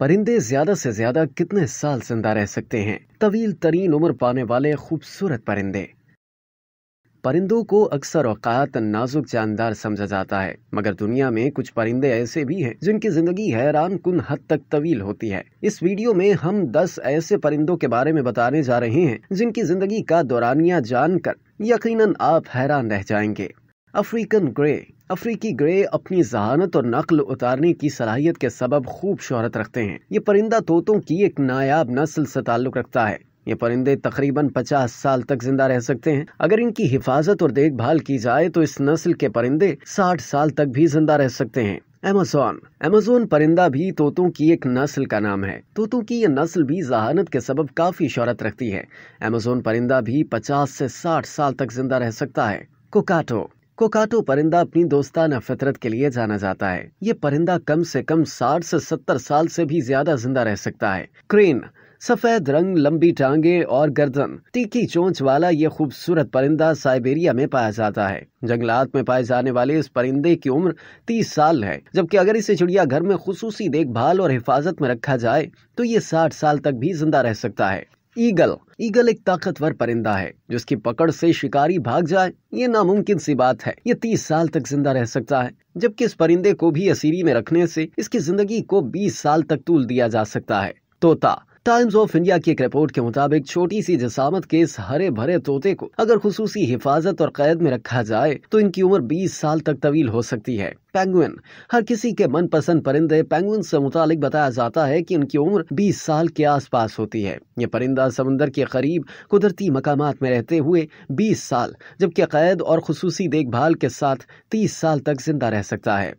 परिंदे ज्यादा से ज्यादा कितने साल जिंदा रह सकते हैं तवील तरीन उम्र पाने वाले खूबसूरत परिंदे परिंदों को अक्सर अवकात नाजुक जानदार समझा जाता है मगर दुनिया में कुछ परिंदे ऐसे भी हैं जिनकी जिंदगी हैरान कन हद तक तवील होती है इस वीडियो में हम 10 ऐसे परिंदों के बारे में बताने जा रहे हैं जिनकी जिंदगी का दौरानिया जानकर यकीनन आप हैरान रह जाएंगे अफ्रीकन ग्रे अफ्रीकी ग्रे अपनी जहानत और नकल उतारने की सलाहियत के सबब खूब शोहरत रखते हैं ये परिंदा तोतों की एक नायाब नस्ल से ताल्लुक़ रखता है ये परिंदे तकरीबन 50 साल तक जिंदा रह सकते हैं अगर इनकी हिफाजत और देखभाल की जाए तो इस नस्ल के परिंदे 60 साल तक भी जिंदा रह सकते हैं अमेजोन अमेजोन परिंदा भी तोतों की एक नस्ल का नाम है तोतों की यह नस्ल भी जहानत के सबब काफ़ी शोहरत रखती है अमेजोन परिंदा भी 50 से 60 साल तक जिंदा रह सकता है कोकाटो कोकाटो तो परिंदा अपनी दोस्ताना फितरत के लिए जाना जाता है ये परिंदा कम से कम 60 से 70 साल से भी ज्यादा जिंदा रह सकता है क्रेन सफेद रंग लंबी टांगे और गर्दन तीखी चोंच वाला ये खूबसूरत परिंदा साइबेरिया में पाया जाता है जंगलात में पाए जाने वाले इस परिंदे की उम्र 30 साल है जबकि अगर इसे चिड़िया घर में खसूसी देखभाल और हिफाजत में रखा जाए तो ये 60 साल तक भी जिंदा रह सकता है ईगल ईगल एक ताकतवर परिंदा है जिसकी पकड़ से शिकारी भाग जाए ये नामुमकिन सी बात है ये तीस साल तक जिंदा रह सकता है जबकि इस परिंदे को भी असीरी में रखने से इसकी जिंदगी को बीस साल तक तूल दिया जा सकता है तोता टाइम्स ऑफ इंडिया की एक रिपोर्ट के मुताबिक छोटी सी जसामत के इस हरे भरे तोते को अगर खसूसी हिफाजत और कैद में रखा जाए तो इनकी उम्र 20 साल तक तवील हो सकती है पेंगुइन हर किसी के मन पसंद परिंदे पेंगुइन से मुतालिक बताया जाता है कि इनकी उम्र 20 साल के आसपास होती है ये परिंदा समुंदर के करीब कुदरती मकाम में रहते हुए 20 साल जबकि कैद और खसूसी देखभाल के साथ 30 साल तक जिंदा रह सकता है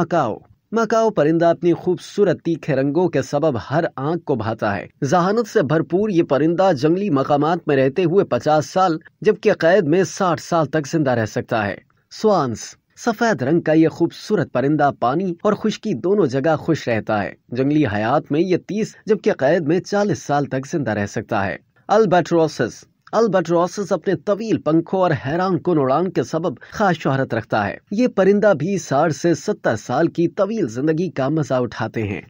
मकाओ मकाओ परिंदा अपनी खूबसूरत तीखे रंगों के सबब हर आंख को भाता है जहानत से भरपूर ये परिंदा जंगली मकाम में रहते हुए पचास साल जबकि कैद में साठ साल तक जिंदा रह सकता है स्वांस सफेद रंग का ये खूबसूरत परिंदा पानी और खुशकी दोनों जगह खुश रहता है जंगली हयात में ये तीस जबकि कैद में चालीस साल तक जिंदा रह सकता है अल्बेट्रोसिस अल्बट्रॉसस अपने तवील पंखों और हैरान कन उड़ान के सबब खास शोहरत रखता है ये परिंदा भी साठ से सत्तर साल की तवील जिंदगी का मजा उठाते हैं